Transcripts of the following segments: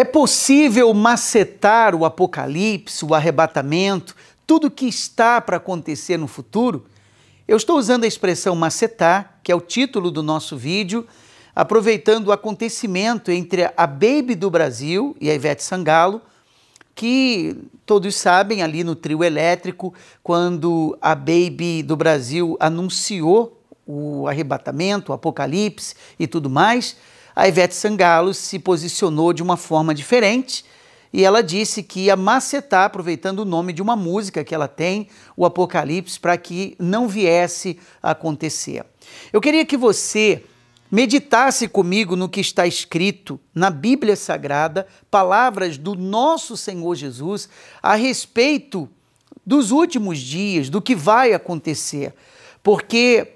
É possível macetar o apocalipse, o arrebatamento, tudo que está para acontecer no futuro? Eu estou usando a expressão macetar, que é o título do nosso vídeo, aproveitando o acontecimento entre a Baby do Brasil e a Ivete Sangalo, que todos sabem ali no trio elétrico, quando a Baby do Brasil anunciou o arrebatamento, o apocalipse e tudo mais a Ivete Sangalo se posicionou de uma forma diferente e ela disse que ia macetar, tá aproveitando o nome de uma música que ela tem, o Apocalipse, para que não viesse a acontecer. Eu queria que você meditasse comigo no que está escrito na Bíblia Sagrada, palavras do nosso Senhor Jesus a respeito dos últimos dias, do que vai acontecer. Porque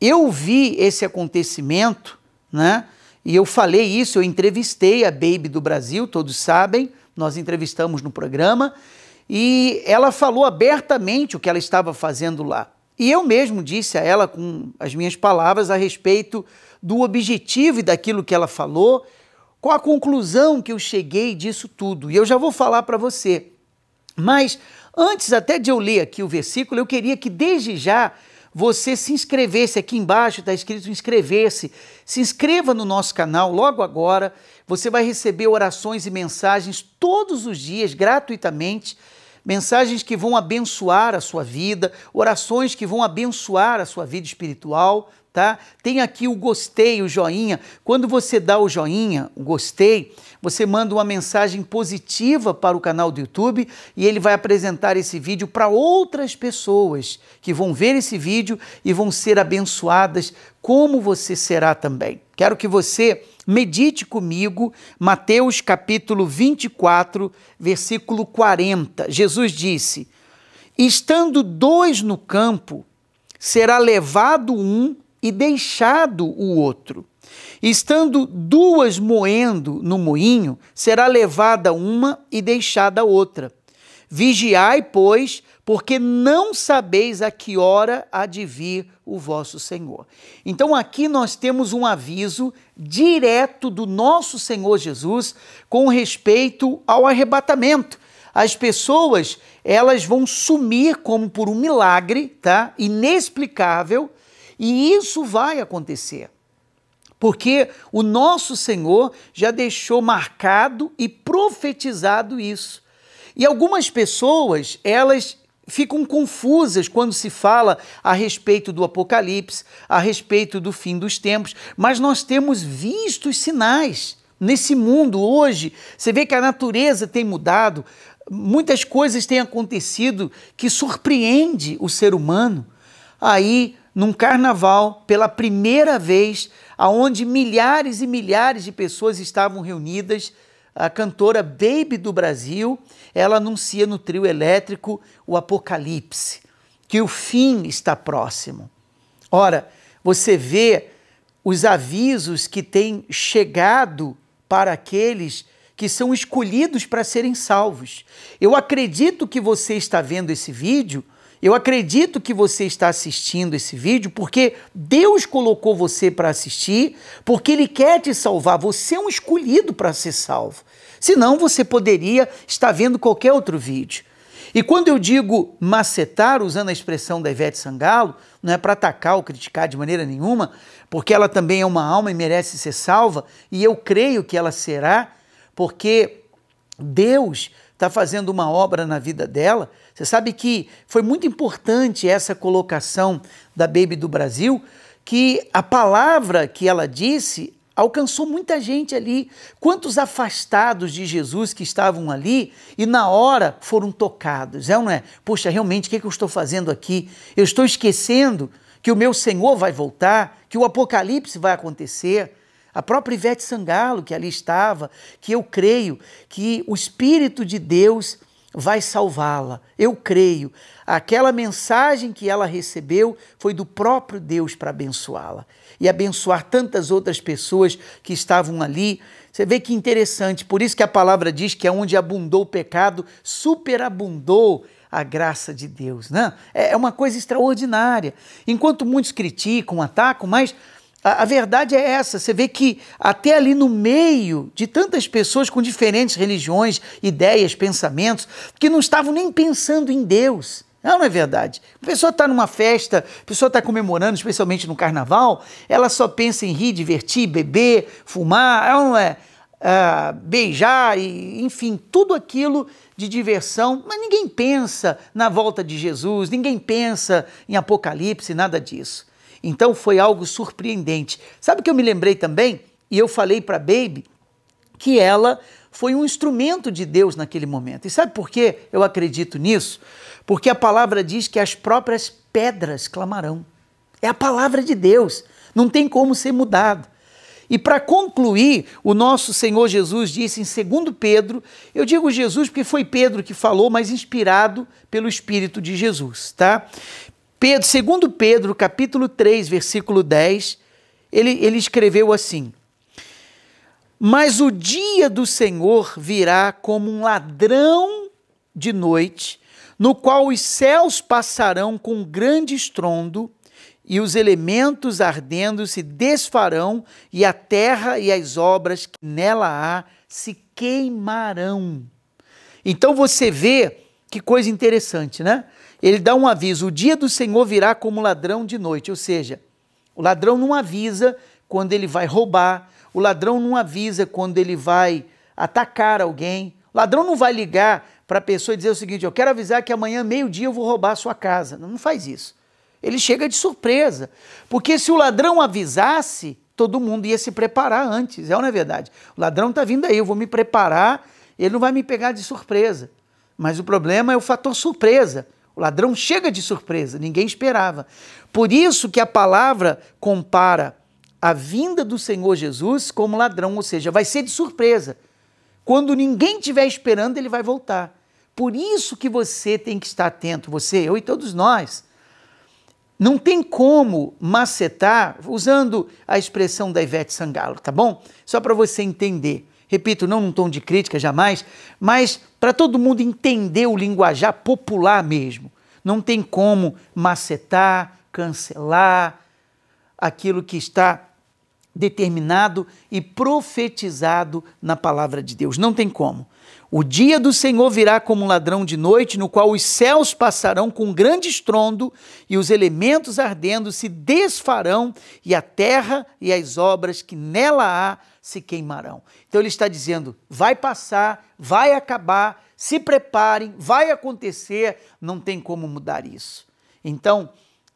eu vi esse acontecimento, né? E eu falei isso, eu entrevistei a Baby do Brasil, todos sabem, nós entrevistamos no programa, e ela falou abertamente o que ela estava fazendo lá. E eu mesmo disse a ela, com as minhas palavras, a respeito do objetivo e daquilo que ela falou, qual a conclusão que eu cheguei disso tudo. E eu já vou falar para você. Mas antes até de eu ler aqui o versículo, eu queria que desde já você se inscrevesse. Aqui embaixo está escrito inscrever-se. Se inscreva no nosso canal logo agora. Você vai receber orações e mensagens todos os dias, gratuitamente. Mensagens que vão abençoar a sua vida, orações que vão abençoar a sua vida espiritual tá? Tem aqui o gostei, o joinha. Quando você dá o joinha, o gostei, você manda uma mensagem positiva para o canal do YouTube e ele vai apresentar esse vídeo para outras pessoas que vão ver esse vídeo e vão ser abençoadas, como você será também. Quero que você medite comigo Mateus capítulo 24, versículo 40. Jesus disse: Estando dois no campo, será levado um e deixado o outro. Estando duas moendo no moinho, será levada uma e deixada outra. Vigiai, pois, porque não sabeis a que hora há de vir o vosso Senhor. Então, aqui nós temos um aviso direto do nosso Senhor Jesus com respeito ao arrebatamento. As pessoas, elas vão sumir como por um milagre, tá? Inexplicável e isso vai acontecer. Porque o nosso Senhor já deixou marcado e profetizado isso. E algumas pessoas, elas ficam confusas quando se fala a respeito do Apocalipse, a respeito do fim dos tempos, mas nós temos visto os sinais. Nesse mundo hoje, você vê que a natureza tem mudado, muitas coisas têm acontecido que surpreende o ser humano. Aí num carnaval pela primeira vez, aonde milhares e milhares de pessoas estavam reunidas. A cantora Baby do Brasil, ela anuncia no trio elétrico o apocalipse, que o fim está próximo. Ora, você vê os avisos que têm chegado para aqueles que são escolhidos para serem salvos. Eu acredito que você está vendo esse vídeo eu acredito que você está assistindo esse vídeo porque Deus colocou você para assistir, porque Ele quer te salvar. Você é um escolhido para ser salvo. Senão, você poderia estar vendo qualquer outro vídeo. E quando eu digo macetar, usando a expressão da Ivete Sangalo, não é para atacar ou criticar de maneira nenhuma, porque ela também é uma alma e merece ser salva, e eu creio que ela será, porque Deus está fazendo uma obra na vida dela você sabe que foi muito importante essa colocação da Baby do Brasil, que a palavra que ela disse alcançou muita gente ali. Quantos afastados de Jesus que estavam ali e na hora foram tocados, é ou não é? Poxa, realmente, o que, é que eu estou fazendo aqui? Eu estou esquecendo que o meu Senhor vai voltar, que o Apocalipse vai acontecer. A própria Ivete Sangalo, que ali estava, que eu creio que o Espírito de Deus vai salvá-la. Eu creio. Aquela mensagem que ela recebeu foi do próprio Deus para abençoá-la e abençoar tantas outras pessoas que estavam ali. Você vê que interessante, por isso que a palavra diz que é onde abundou o pecado, superabundou a graça de Deus, né? É, é uma coisa extraordinária. Enquanto muitos criticam, atacam, mas a, a, verdade é essa. Você vê que até ali no meio de tantas pessoas com diferentes religiões, ideias, pensamentos, que não estavam nem pensando em Deus. Não, não é verdade. A pessoa está numa festa, a pessoa está comemorando, especialmente no carnaval, ela só pensa em rir, divertir, beber, fumar, ela é não é. Uh, beijar, e, enfim, tudo aquilo de diversão, mas ninguém pensa na volta de Jesus, ninguém pensa em Apocalipse, nada disso. Então foi algo surpreendente. Sabe o que eu me lembrei também? E eu falei para Baby que ela foi um instrumento de Deus naquele momento. E sabe por que eu acredito nisso? Porque a palavra diz que as próprias pedras clamarão. É a palavra de Deus, não tem como ser mudado. E para concluir, o nosso Senhor Jesus disse em 2 Pedro, eu digo Jesus porque foi Pedro que falou, mas inspirado pelo Espírito de Jesus, tá? Pedro, segundo Pedro, capítulo 3, versículo 10, ele, ele escreveu assim: Mas o dia do Senhor virá como um ladrão de noite, no qual os céus passarão com grande estrondo, e os elementos ardendo se desfarão, e a terra e as obras que nela há se queimarão. Então você vê que coisa interessante, né? ele dá um aviso: o dia do Senhor virá como ladrão de noite. Ou seja, o ladrão não avisa quando ele vai roubar, o ladrão não avisa quando ele vai atacar alguém, o ladrão não vai ligar para a pessoa e dizer o seguinte: eu quero avisar que amanhã, meio-dia, eu vou roubar a sua casa. Não faz isso. Ele chega de surpresa. Porque se o ladrão avisasse, todo mundo ia se preparar antes. É ou não é verdade? O ladrão está vindo aí, eu vou me preparar, ele não vai me pegar de surpresa. Mas o problema é o fator surpresa. O ladrão chega de surpresa, ninguém esperava. Por isso que a palavra compara a vinda do Senhor Jesus como ladrão, ou seja, vai ser de surpresa. Quando ninguém estiver esperando, ele vai voltar. Por isso que você tem que estar atento, você, eu e todos nós. Não tem como macetar, usando a expressão da Ivete Sangalo, tá bom? Só para você entender repito, não num tom de crítica jamais, mas para todo mundo entender o linguajar popular mesmo. Não tem como macetar, cancelar aquilo que está determinado e profetizado na palavra de Deus. Não tem como. O dia do Senhor virá como um ladrão de noite, no qual os céus passarão com grande estrondo e os elementos ardendo se desfarão e a terra e as obras que nela há se queimarão. Então ele está dizendo: vai passar, vai acabar, se preparem, vai acontecer, não tem como mudar isso. Então,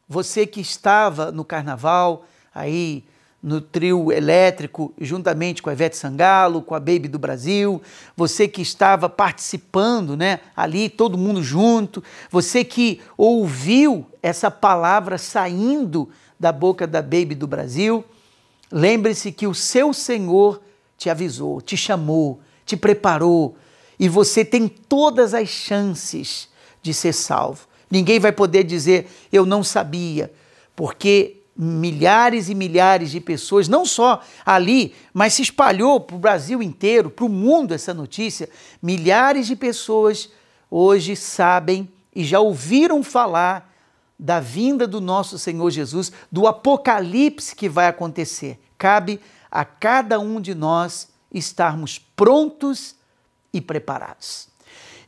você que estava no carnaval, aí no trio elétrico, juntamente com a Ivete Sangalo, com a Baby do Brasil, você que estava participando, né, ali todo mundo junto, você que ouviu essa palavra saindo da boca da Baby do Brasil, lembre-se que o seu Senhor te avisou, te chamou, te preparou e você tem todas as chances de ser salvo. Ninguém vai poder dizer eu não sabia, porque milhares e milhares de pessoas, não só ali, mas se espalhou para o Brasil inteiro, para o mundo essa notícia. Milhares de pessoas hoje sabem e já ouviram falar da vinda do nosso Senhor Jesus, do apocalipse que vai acontecer. Cabe a cada um de nós estarmos prontos e preparados.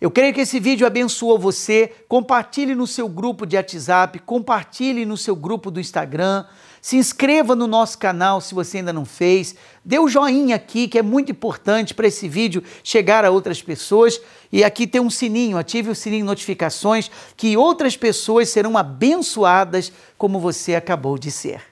Eu creio que esse vídeo abençoou você. Compartilhe no seu grupo de WhatsApp, compartilhe no seu grupo do Instagram. Se inscreva no nosso canal se você ainda não fez. Dê o um joinha aqui, que é muito importante para esse vídeo chegar a outras pessoas. E aqui tem um sininho, ative o sininho de notificações, que outras pessoas serão abençoadas como você acabou de ser.